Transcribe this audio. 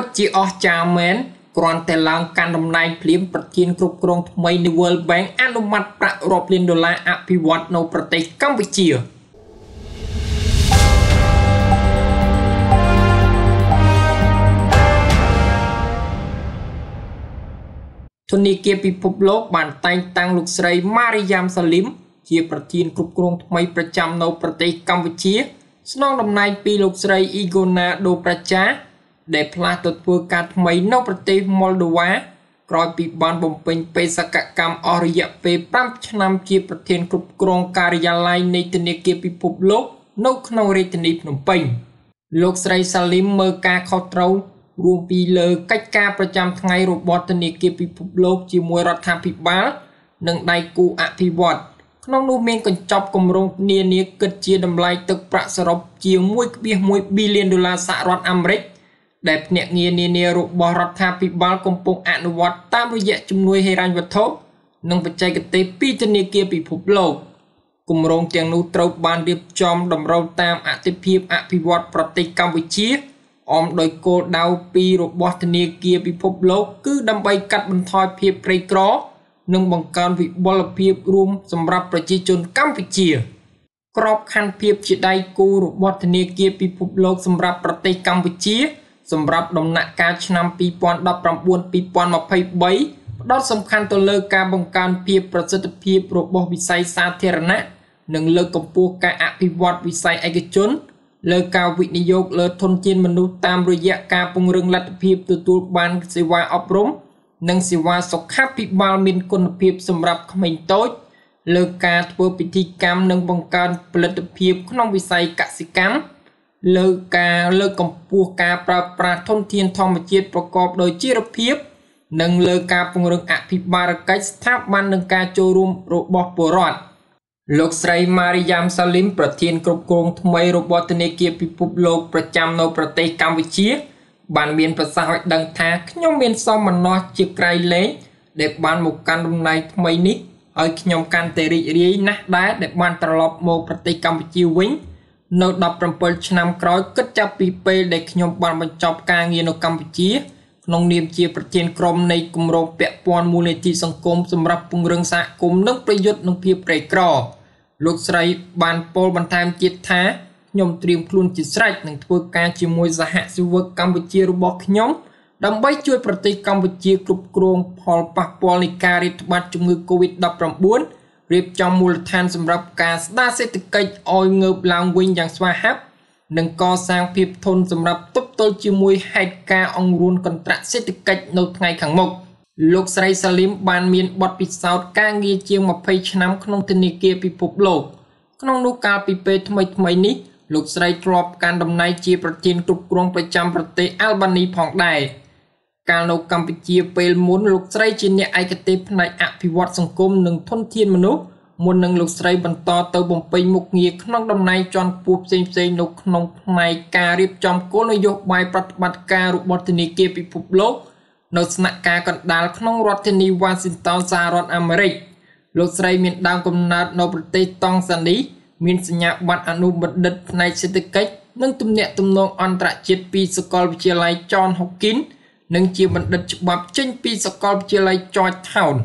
ពិតជាអស្ចារ្យមែនគ្រាន់តែឡើងកាន់តំណែងភ្លាមប្រធានគ្រប់គ្រងថ្មីនៃ World Bank អនុម័តប្រាក់រាប់លានដុល្លារអភិវឌ្ឍនៅប្រទេសកម្ពុជាធនាគារពិភពលោកបានតែងតាំងលោកស្រី Mariam Salim ជាប្រធានគ្រប់គ្រងថ្មីប្រចាំនៅប្រទេសកម្ពុជា ស្នងតំណែងពីលោកស្រី Igona Dopracha ដែលផ្លាស់ទៅធ្វើការថ្មីនៅប្រទេសម៉ុលដូវ៉ាក្រោយពីបានបំពេញបេសកកម្មអស់រយៈពេល5ឆ្នាំជាប្រធានគ្រប់គ្រងការិយាល័យនៃធនាគារពិភពលោកនៅក្នុងរាជធានីភ្នំពេញ លោកស្រីសាលីមមើលការខុសត្រូវរួមពីលើកិច្ចការប្រចាំថ្ងៃរបស់ធនាគារពិភពលោកជាមួយរដ្ឋាភិបាល និងដៃគូអភិវឌ្ឍក្នុងនោះមានកញ្ចប់គម្រោងនានាគិតជាតម្លៃទឹកប្រាក់សរុបជា1.1ប៊ីលានដុល្លារសហរដ្ឋអាមេរិកដែលភ្នាក់ងារនានារបស់រដ្ឋាភិបាលកំពុងអនុវត្តតាមរយៈជំនួយហិរញ្ញវត្ថុនិងបច្ចេកទេសពីធនាគារពិភពលោកគម្រោងទាំងនោះត្រូវ បានរៀបចំតម្រូវតាមអតិភិបអភិវឌ្ឍប្រទេសកម្ពុជាអមដោយគោលដៅពីររបស់ធនាគារពិភពលោក គឺដើម្បីកាត់បន្ថយភាពក្រីក្រ និងបង្កើនវិបុលភាពរួមសម្រាប់ប្រជាជនកម្ពុជា ក្របខ័ណ្ឌភាពជាដៃគូរបស់ធនាគារពិភពលោក សម្រាប់ប្រទេសកម្ពុជាសម្រាប់ដំណាក់កាលឆ្នាំ2019-2023ផ្ដោតសំខាន់ទៅលើការបង្កើនភាពប្រសិទ្ធភាពរបស់វិស័យសាធារណៈនិងលើកកម្ពស់ការអភិវឌ្ឍវិស័យឯកជន លើការវិនិយោគលើធនធានមនុស្សតាមរយៈការពង្រឹងលទ្ធភាពទទួលបានសេវាអប់រំ និងសេវាសុខាភិបាលមានគុណភាពសម្រាប់ក្មេងតូចលើការធ្វើពិធីកម្មនិងបង្កើនផលិតភាពក្នុងវិស័យកសិកម្មលើកការលើកកម្ពស់ការប្រើប្រាស់ធនធានធម្មជាតិប្រកបដោយចីរភាព និងលើការពង្រឹងអភិបាលកិច្ចស្ថាប័ននិងការចូលរួមរបស់ពលរដ្ឋលោកស្រី Mariam Salim ប្រធានគ្រប់គ្រងថ្មីរបស់ធនាគារពិភពលោកប្រចាំនៅប្រទេសកម្ពុជាបានមានប្រសាសន៍ឲ្យដឹងថាខ្ញុំមានសមណោះជាក្រៃលែងដែលបានមកកាន់តំណែងថ្មីនេះឲ្យខ្ញុំកាន់តែរីករាយណាស់ដែរដែលបានត្រឡប់មកប្រទេសកម្ពុជាវិញនៅ17ឆ្នាំក្រោយគិតចាប់ពីពេលដែលខ្ញុំបានបញ្ចប់ការងារនៅកម្ពុជាក្នុងនាមជាប្រធានក្រុមនៃគម្រោងពាក់ព័ន្ធមូលនិធិសង្គមសម្រាប់ពង្រឹងសហគមន៍និងប្រយុទ្ធនឹងភាពក្រីក្រលោកស្រីបានពោលបន្ថែមទៀតថាខ្ញុំត្រៀមខ្លួនជាស្រេចនឹងធ្វើការជាមួយសហជីវកកម្ពុជារបស់ខ្ញុំដើម្បី ជួយប្រទេសកម្ពុជាគ្រប់គ្រង ផលប៉ះពាល់នៃការរាតត្បាតជំងឺ Covid-19 រៀបចំមូលដ្ឋានសម្រាប់ការស្ដារសេដ្ឋកិច្ចឲ្យងើបឡើងវិញយ៉ាងស្វាហាប់និងកសាងភាពធន់សម្រាប់ទប់ទល់ជាមួយហេតុការណ៍អង្រួនកន្ត្រាក់សេដ្ឋកិច្ចនៅថ្ងៃខាងមុខលោកស្រីសាលីមបានមានបទពិសោធន៍ការងារជាង20ឆ្នាំក្នុងធនាគារពិភពលោក ក្នុងនោះកាលពីពេលថ្មីថ្មីនេះលោកស្រីធ្លាប់កាន់តំណែងជាប្រធានគ្រប់គ្រងប្រចាំប្រទេសអាល់បានីផងដែរ។កាលនៅកម្ពុជាពេលមុនលោកស្រីជាអ្នកឯកទេសផ្នែកអភិវឌ្ឍសង្គមនិងធនធានមនុស្សមុននឹងលោកស្រីបន្តទៅបំពេញមុខងារក្នុងតំណែងជាន់ខ្ពស់ផ្សេងផ្សេងនៅក្នុងផ្នែកការរៀបចំគោលនយោបាយប្រតិបត្តិការរបស់ធនាគារពិភពលោកនៅស្នាក់ការកណ្ដាលក្នុងរដ្ឋធានី Washington សហរដ្ឋអាមេរិកលោកស្រីមានដើមកំណើតនៅប្រទេសតង់សានីមានសញ្ញាបត្រអនុបណ្ឌិតផ្នែកសេដ្ឋកិច្ចនិងទំនាក់ទំនងអន្តរជាតិពីសាកលវិទ្យាល័យ John Hopkins និងជាបណ្ឌិតច្បាប់ចេញពីសាកលវិទ្យាល័យ Georgetown